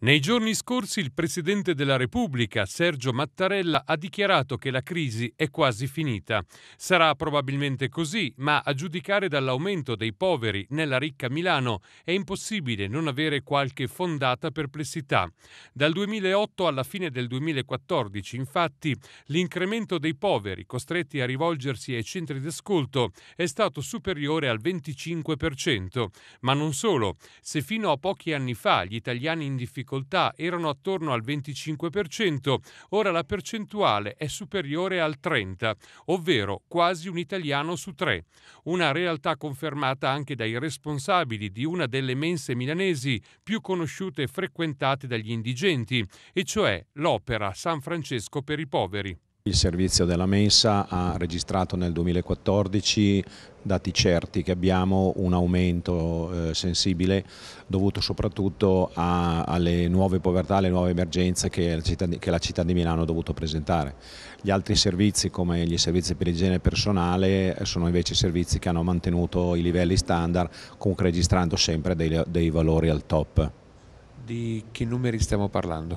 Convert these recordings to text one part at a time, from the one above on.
Nei giorni scorsi il Presidente della Repubblica, Sergio Mattarella, ha dichiarato che la crisi è quasi finita. Sarà probabilmente così, ma a giudicare dall'aumento dei poveri nella ricca Milano è impossibile non avere qualche fondata perplessità. Dal 2008 alla fine del 2014, infatti, l'incremento dei poveri costretti a rivolgersi ai centri d'ascolto è stato superiore al 25%. Ma non solo, se fino a pochi anni fa gli italiani in difficoltà difficoltà erano attorno al 25%, ora la percentuale è superiore al 30%, ovvero quasi un italiano su tre. Una realtà confermata anche dai responsabili di una delle mense milanesi più conosciute e frequentate dagli indigenti, e cioè l'opera San Francesco per i poveri. Il servizio della mensa ha registrato nel 2014 dati certi che abbiamo un aumento eh, sensibile dovuto soprattutto a, alle nuove povertà, alle nuove emergenze che la, città, che la, città, di Milano ha dovuto presentare. Gli altri servizi come gli servizi per igiene personale sono invece servizi che hanno mantenuto i livelli standard comunque registrando sempre dei, dei valori al top. Di che numeri stiamo parlando?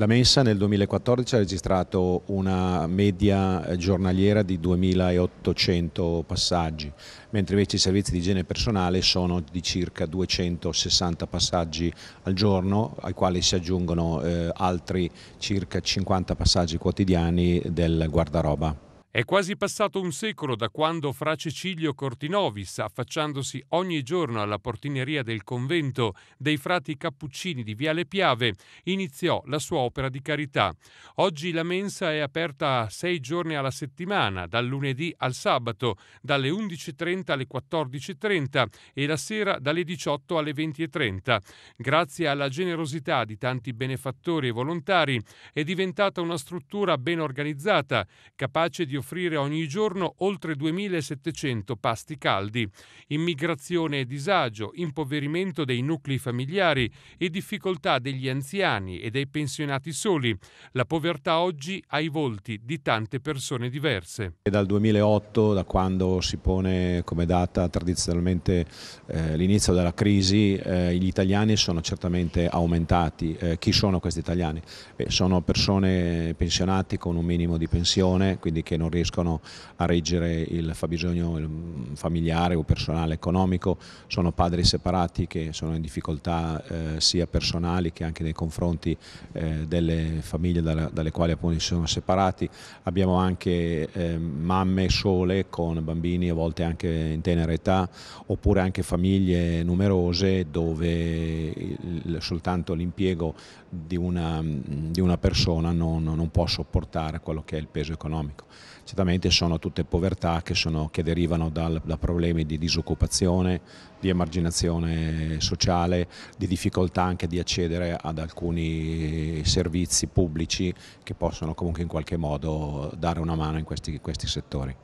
La Messa nel 2014 ha registrato una media giornaliera di 2.800 passaggi, mentre invece i servizi di igiene personale sono di circa 260 passaggi al giorno, ai quali si aggiungono eh, altri circa 50 passaggi quotidiani del guardaroba. È quasi passato un secolo da quando fra Cecilio Cortinovis, affacciandosi ogni giorno alla portineria del convento dei frati cappuccini di Viale Piave, iniziò la sua opera di carità. Oggi la mensa è aperta sei giorni alla settimana, dal lunedì al sabato, dalle 11.30 alle 14.30 e la sera dalle 18 alle 20.30. Grazie alla generosità di tanti benefattori e volontari è diventata una struttura ben organizzata, capace di offrire ogni giorno oltre 2.700 pasti caldi. Immigrazione e disagio, impoverimento dei nuclei familiari e difficoltà degli anziani e dei pensionati soli. La povertà oggi ha i volti di tante persone diverse. È dal 2008, da quando si pone come data tradizionalmente eh, l'inizio della crisi, eh, gli italiani sono certamente aumentati. Eh, chi sono questi italiani? Beh, sono persone pensionate con un minimo di pensione, quindi che non non riescono a reggere il fabbisogno mm, familiare o personale economico, sono padri separati che sono in difficoltà eh, sia personali che anche nei confronti eh, delle famiglie dalle, dalle quali appunto si sono separati, abbiamo anche eh, mamme sole con bambini a volte anche in tenera età oppure anche famiglie numerose dove il, soltanto l'impiego di una, mm, di una persona non, non può sopportare quello che è il peso economico certamente sono tutte povertà che, sono, che derivano dal, da problemi di disoccupazione, di emarginazione sociale, di difficoltà anche di accedere ad alcuni servizi pubblici che possono comunque in qualche modo dare una mano in questi, questi settori.